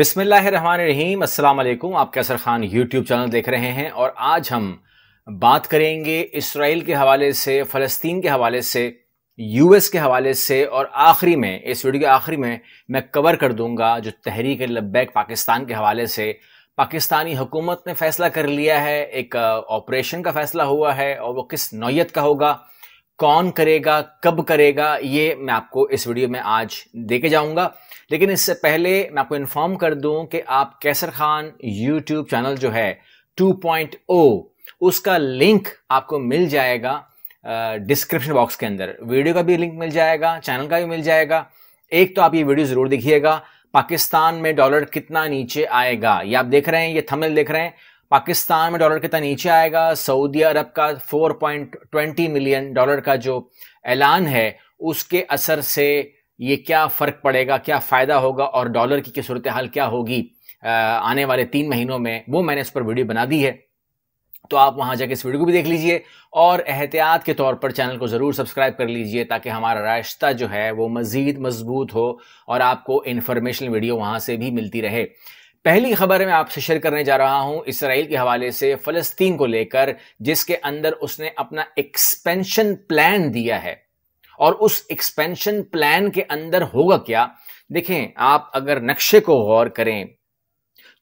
अस्सलाम अल्लाम आप कैसर खान यूट्यूब चैनल देख रहे हैं और आज हम बात करेंगे इसराइल के हवाले से फ़लस्तीन के हवाले से यूएस के हवाले से और आखिरी में इस वीडियो के आखिरी में मैं कवर कर दूंगा जो तहरीक लब्बैक पाकिस्तान के हवाले से पाकिस्तानी हुकूमत ने फैसला कर लिया है एक ऑपरेशन का फैसला हुआ है और वो किस नौीयत का होगा कौन करेगा कब करेगा ये मैं आपको इस वीडियो में आज दे के जाऊँगा लेकिन इससे पहले मैं आपको इन्फॉर्म कर दूं कि आप कैसर खान यूट्यूब चैनल जो है 2.0 उसका लिंक आपको मिल जाएगा डिस्क्रिप्शन बॉक्स के अंदर वीडियो का भी लिंक मिल जाएगा चैनल का भी मिल जाएगा एक तो आप ये वीडियो ज़रूर देखिएगा पाकिस्तान में डॉलर कितना नीचे आएगा ये आप देख रहे हैं ये थमिल देख रहे हैं पाकिस्तान में डॉलर कितना नीचे आएगा सऊदी अरब का 4.20 मिलियन डॉलर का जो ऐलान है उसके असर से ये क्या फ़र्क पड़ेगा क्या फ़ायदा होगा और डॉलर की सूरत हाल क्या होगी आने वाले तीन महीनों में वो मैंने इस पर वीडियो बना दी है तो आप वहां जाके इस वीडियो को भी देख लीजिए और एहतियात के तौर पर चैनल को ज़रूर सब्सक्राइब कर लीजिए ताकि हमारा रास्ता जो है वो मज़ीद मजबूत हो और आपको इंफॉर्मेशन वीडियो वहां से भी मिलती रहे पहली खबर मैं आपसे शेयर करने जा रहा हूं इसराइल के हवाले से फलस्तीन को लेकर जिसके अंदर उसने अपना एक्सपेंशन प्लान दिया है और उस एक्सपेंशन प्लान के अंदर होगा क्या देखें आप अगर नक्शे को गौर करें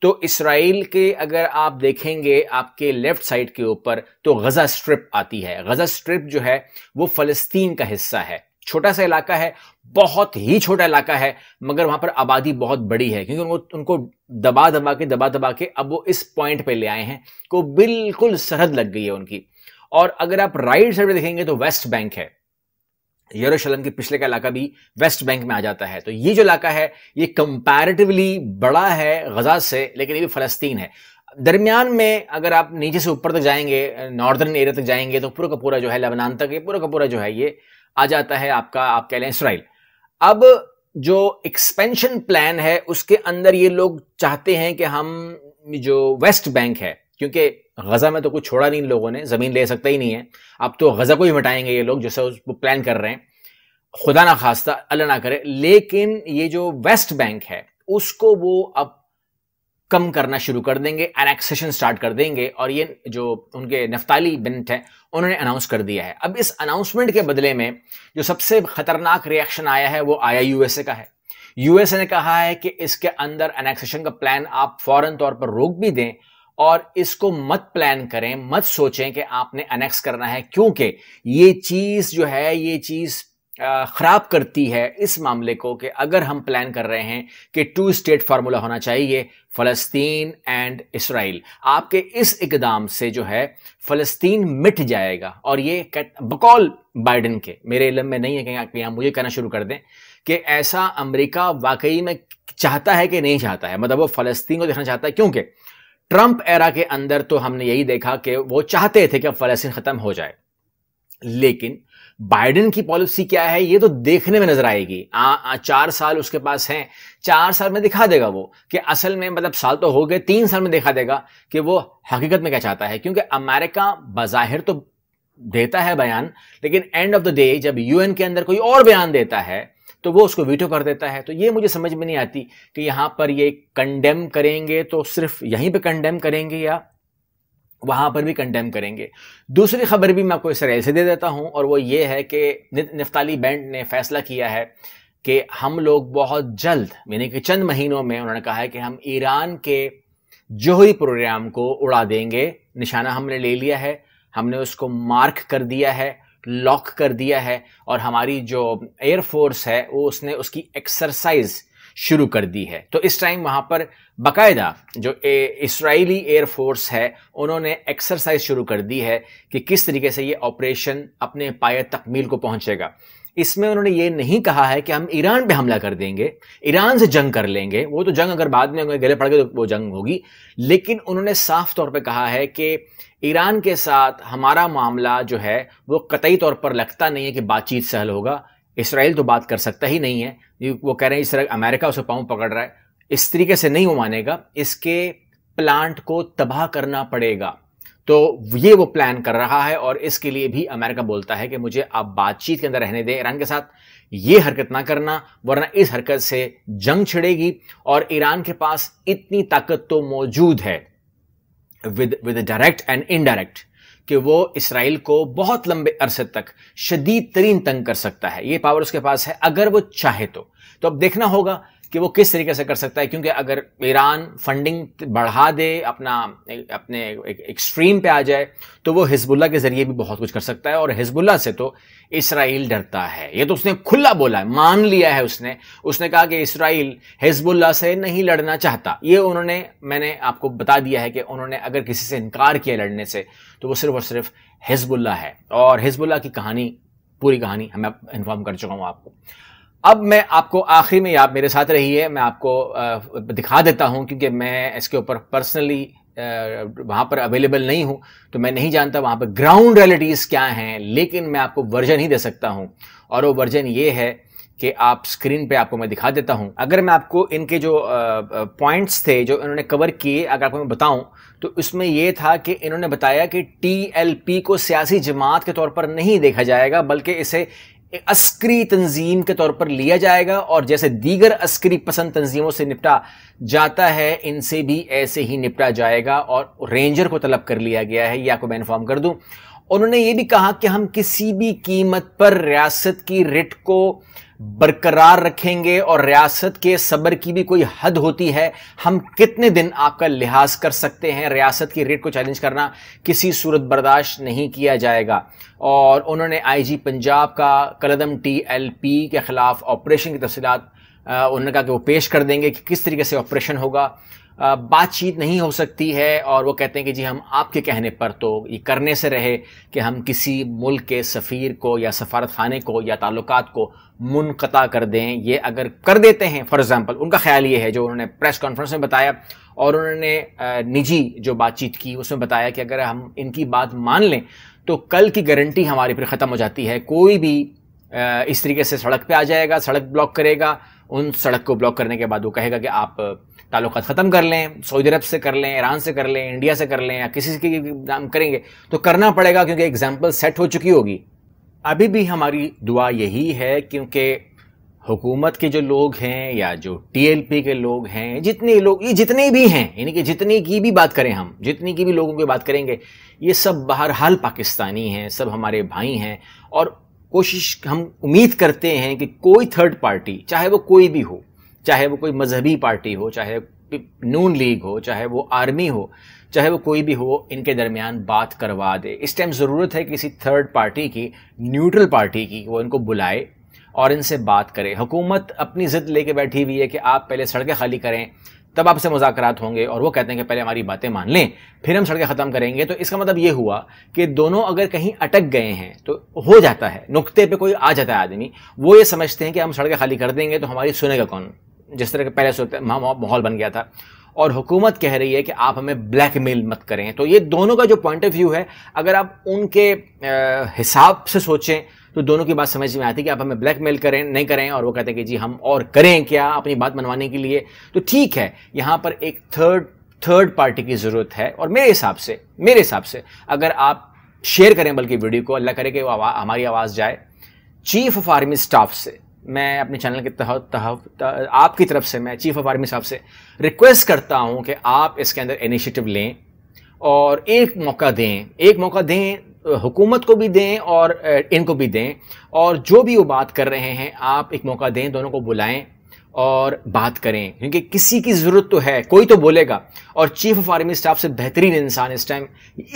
तो इसराइल के अगर आप देखेंगे आपके लेफ्ट साइड के ऊपर तो गजा स्ट्रिप आती है गजा स्ट्रिप जो है वो फलस्तीन का हिस्सा है छोटा सा इलाका है बहुत ही छोटा इलाका है मगर वहां पर आबादी बहुत बड़ी है क्योंकि उनको उनको दबा दबा के दबा दबा के अब वो इस पॉइंट पे ले आए हैं को बिल्कुल सरहद लग गई है उनकी और अगर आप राइट साइड में देखेंगे तो वेस्ट बैंक है यरूशलेम के पिछले का इलाका भी वेस्ट बैंक में आ जाता है तो ये जो इलाका है ये कंपैरेटिवली बड़ा है गजा से लेकिन ये भी फलस्तीन है दरमियान में अगर आप नीचे से ऊपर तक जाएंगे नॉर्दर्न एरिया तक जाएंगे तो पूरा का पूरा जो है लेबनान तक ये पूरा का पूरा जो है ये आ जाता है आपका आप कह लें इसराइल अब जो एक्सपेंशन प्लान है उसके अंदर ये लोग चाहते हैं कि हम जो वेस्ट बैंक है क्योंकि गज़ा में तो कुछ छोड़ा नहीं इन लोगों ने ज़मीन ले सकता ही नहीं है अब तो गज़ा को ही मिटाएंगे ये लोग जैसे उसको प्लान कर रहे हैं खुदा ना खास्ता अल्लाह ना करे लेकिन ये जो वेस्ट बैंक है उसको वो अब कम करना शुरू कर देंगे एनेक्सेशन स्टार्ट कर देंगे और ये जो उनके नफ्ताली बिनट हैं उन्होंने अनाउंस कर दिया है अब इस अनाउंसमेंट के बदले में जो सबसे खतरनाक रिएक्शन आया है वो आया यूएसए का है यूएसए ने कहा है कि इसके अंदर एनेक्सेशन का प्लान आप फौरन तौर पर रोक भी दें और इसको मत प्लान करें मत सोचें कि आपने अनेक्स करना है क्योंकि ये चीज़ जो है ये चीज़ ख़राब करती है इस मामले को कि अगर हम प्लान कर रहे हैं कि टू स्टेट फार्मूला होना चाहिए फ़लस्तीन एंड इसराइल आपके इस इकदाम से जो है फ़लस्तीन मिट जाएगा और ये बकौल बाइडन के मेरे इलम में नहीं है कहीं आप यहाँ मुझे कहना शुरू कर दें कि ऐसा अमेरिका वाकई में चाहता है कि नहीं चाहता है मतलब वो फ़लस्तीन को देखना चाहता है क्योंकि ट्रंप एरा के अंदर तो हमने यही देखा कि वो चाहते थे कि फ़लस्तीन ख़त्म हो जाए लेकिन बाइडेन की पॉलिसी क्या है ये तो देखने में नजर आएगी आ, आ, चार साल उसके पास हैं चार साल में दिखा देगा वो कि असल में मतलब साल तो हो गए तीन साल में दिखा देगा कि वो हकीकत में क्या चाहता है क्योंकि अमेरिका बाहिर तो देता है बयान लेकिन एंड ऑफ द डे जब यूएन के अंदर कोई और बयान देता है तो वो उसको वीटो कर देता है तो ये मुझे समझ में नहीं आती कि यहां पर ये कंडेम करेंगे तो सिर्फ यहीं पे कंडेम करेंगे या वहाँ पर भी कंडेम करेंगे दूसरी खबर भी मैं आपको इसराइल से दे देता हूँ और वो ये है कि निफ्ताली बैंड ने फैसला किया है कि हम लोग बहुत जल्द यानी कि चंद महीनों में उन्होंने कहा है कि हम ईरान के जोहरी प्रोग्राम को उड़ा देंगे निशाना हमने ले लिया है हमने उसको मार्क कर दिया है लॉक कर दिया है और हमारी जो एयरफोर्स है वो उसने उसकी एक्सरसाइज शुरू कर दी है तो इस टाइम वहाँ पर बाकायदा जो इसराइली एयरफोर्स है उन्होंने एक्सरसाइज शुरू कर दी है कि किस तरीके से ये ऑपरेशन अपने पाए तकमील को पहुँचेगा इसमें उन्होंने ये नहीं कहा है कि हम ईरान पे हमला कर देंगे ईरान से जंग कर लेंगे वो तो जंग अगर बाद में गले पड़ गए तो वो जंग होगी लेकिन उन्होंने साफ तौर पे कहा है कि ईरान के साथ हमारा मामला जो है वो कतई तौर पर लगता नहीं है कि बातचीत सहल होगा इसराइल तो बात कर सकता ही नहीं है वो कह रहे हैं इस तरह अमेरिका उसे पाँव पकड़ रहा है इस तरीके से नहीं वो मानेगा इसके प्लांट को तबाह करना पड़ेगा तो ये वो प्लान कर रहा है और इसके लिए भी अमेरिका बोलता है कि मुझे आप बातचीत के अंदर रहने दें ईरान के साथ ये हरकत ना करना वरना इस हरकत से जंग छिड़ेगी और ईरान के पास इतनी ताकत तो मौजूद है with with direct and indirect कि वो इसराइल को बहुत लंबे अरसे तक शदीद तरीन तंग कर सकता है ये पावर उसके पास है अगर वो चाहे तो तो अब देखना होगा कि वो किस तरीके से कर सकता है क्योंकि अगर ईरान फंडिंग बढ़ा दे अपना अपने एक्सट्रीम पे आ जाए तो वो हिजबुल्ला के ज़रिए भी बहुत कुछ कर सकता है और हिजबुल्ला से तो इसराइल डरता है ये तो उसने खुला बोला है मान लिया है उसने उसने कहा कि इसराइल हिजबुल्ला से नहीं लड़ना चाहता ये उन्होंने मैंने आपको बता दिया है कि उन्होंने अगर किसी से इनकार किया लड़ने से तो वो सिर्फ और सिर्फ हिजबुल्ला है और हिजबुल्ला की कहानी पूरी कहानी हमें इन्फॉर्म कर चुका हूँ आपको अब मैं आपको आखिरी में आप मेरे साथ रहिए मैं आपको दिखा देता हूँ क्योंकि मैं इसके ऊपर पर्सनली वहाँ पर अवेलेबल नहीं हूँ तो मैं नहीं जानता वहाँ पर ग्राउंड रियलिटीज़ क्या हैं लेकिन मैं आपको वर्जन ही दे सकता हूँ और वो वर्जन ये है कि आप स्क्रीन पे आपको मैं दिखा देता हूँ अगर मैं आपको इनके जो पॉइंट्स थे जो इन्होंने कवर किए अगर आपको मैं बताऊँ तो उसमें ये था कि इन्होंने बताया कि टीएलपी को सियासी जमात के तौर पर नहीं देखा जाएगा बल्कि इसे एक अस्करी तंजीम के तौर पर लिया जाएगा और जैसे दीगर अस्करी पसंद तंजीमों से निपटा जाता है इनसे भी ऐसे ही निपटा जाएगा और रेंजर को तलब कर लिया गया है यह आपको मैं इन्फॉर्म कर दूं उन्होंने ये भी कहा कि हम किसी भी कीमत पर रियासत की रिट को बरकरार रखेंगे और रियासत के सब्र की भी कोई हद होती है हम कितने दिन आपका लिहाज कर सकते हैं रियासत की रेट को चैलेंज करना किसी सूरत बर्दाश्त नहीं किया जाएगा और उन्होंने आईजी पंजाब का कलदम टी एल पी के ख़िलाफ़ ऑपरेशन की तफसीत उन्होंने कहा कि वो पेश कर देंगे कि किस तरीके से ऑपरेशन होगा बातचीत नहीं हो सकती है और वो कहते हैं कि जी हम आपके कहने पर तो ये करने से रहे कि हम किसी मुल्क के सफ़ीर को या सफारत खाने को या ताल्लुक को मुनता कर दें ये अगर कर देते हैं फॉर एग्ज़ाम्पल उनका ख्याल ये है जो उन्होंने प्रेस कॉन्फ्रेंस में बताया और उन्होंने निजी जो बातचीत की उसमें बताया कि अगर हम इनकी बात मान लें तो कल की गारंटी हमारी फिर ख़त्म हो जाती है कोई भी इस तरीके से सड़क पर आ जाएगा सड़क ब्लॉक करेगा उन सड़क को ब्लॉक करने के बाद वो कहेगा कि आप ताल्लुक ख़त्म कर लें सऊदी अरब से कर लें ईरान से कर लें इंडिया से कर लें या किसी के नाम करेंगे तो करना पड़ेगा क्योंकि एग्जाम्पल सेट हो चुकी होगी अभी भी हमारी दुआ यही है क्योंकि हुकूमत के जो लोग हैं या जो टीएलपी के लोग हैं जितने लोग ये जितने भी हैं यानी कि जितने की भी बात करें हम जितनी की भी लोगों की बात करेंगे ये सब बहरहाल पाकिस्तानी हैं सब हमारे भाई हैं और कोशिश हम उम्मीद करते हैं कि कोई थर्ड पार्टी चाहे वो कोई भी हो चाहे वो कोई मजहबी पार्टी हो चाहे नून लीग हो चाहे वो आर्मी हो चाहे वो कोई भी हो इनके दरमियान बात करवा दे इस टाइम ज़रूरत है किसी थर्ड पार्टी की न्यूट्रल पार्टी की वो इनको बुलाए और इनसे बात करे हुकूमत अपनी ज़िद लेके बैठी हुई है कि आप पहले सड़कें खाली करें तब आपसे मुजाकर होंगे और वो कहते हैं कि पहले हमारी बातें मान लें फिर हम सड़कें ख़त्म करेंगे तो इसका मतलब ये हुआ कि दोनों अगर कहीं अटक गए हैं तो हो जाता है नुकते पे कोई आ जाता है आदमी वो ये समझते हैं कि हम सड़कें खाली कर देंगे तो हमारी सुनेगा कौन जिस तरह के पहले सोचते माहौल बन गया था और हुकूमत कह रही है कि आप हमें ब्लैकमेल मत करें तो ये दोनों का जो पॉइंट ऑफ व्यू है अगर आप उनके हिसाब से सोचें तो दोनों की बात समझ में आती है कि आप हमें ब्लैकमेल करें नहीं करें और वो कहते हैं कि जी हम और करें क्या अपनी बात मनवाने के लिए तो ठीक है यहाँ पर एक थर्ड थर्ड पार्टी की ज़रूरत है और मेरे हिसाब से मेरे हिसाब से अगर आप शेयर करें बल्कि वीडियो को अल्लाह करे कि हमारी आवाज़ जाए चीफ ऑफ आर्मी स्टाफ से मैं अपने चैनल के तह, तह आपकी तरफ से मैं चीफ ऑफ आर्मी साहब से रिक्वेस्ट करता हूँ कि आप इसके अंदर इनिशिएटिव लें और एक मौका दें एक मौका दें हुकूमत को भी दें और इनको भी दें और जो भी वो बात कर रहे हैं आप एक मौका दें दोनों को बुलाएं और बात करें क्योंकि किसी की ज़रूरत तो है कोई तो बोलेगा और चीफ ऑफ आर्मी स्टाफ से बेहतरीन इंसान इस टाइम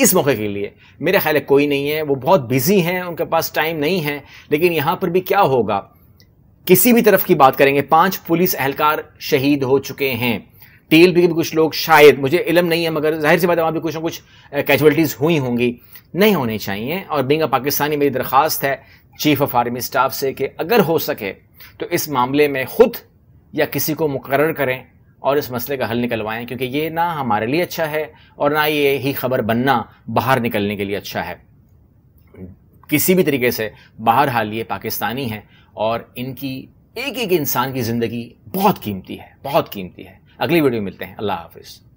इस मौके के लिए मेरे ख्याल कोई नहीं है वो बहुत बिजी हैं उनके पास टाइम नहीं है लेकिन यहाँ पर भी क्या होगा किसी भी तरफ की बात करेंगे पांच पुलिस एहलकार शहीद हो चुके हैं टेल भी कुछ लोग शायद मुझे इलम नहीं है मगर जाहिर सी बात है वहाँ भी कुछ ना कुछ कैजुअलिटीज़ हुई होंगी नहीं होनी चाहिए और बिंग पाकिस्तानी मेरी दरख्वास्त है चीफ ऑफ आर्मी स्टाफ से कि अगर हो सके तो इस मामले में खुद या किसी को मुकर करें और इस मसले का हल निकलवाएं क्योंकि ये ना हमारे लिए अच्छा है और ना ये ही खबर बनना बाहर निकलने के लिए अच्छा है किसी भी तरीके से बाहर हाल ये पाकिस्तानी हैं और इनकी एक एक इंसान की ज़िंदगी बहुत कीमती है बहुत कीमती है अगली वीडियो मिलते हैं अल्लाह हाफिज़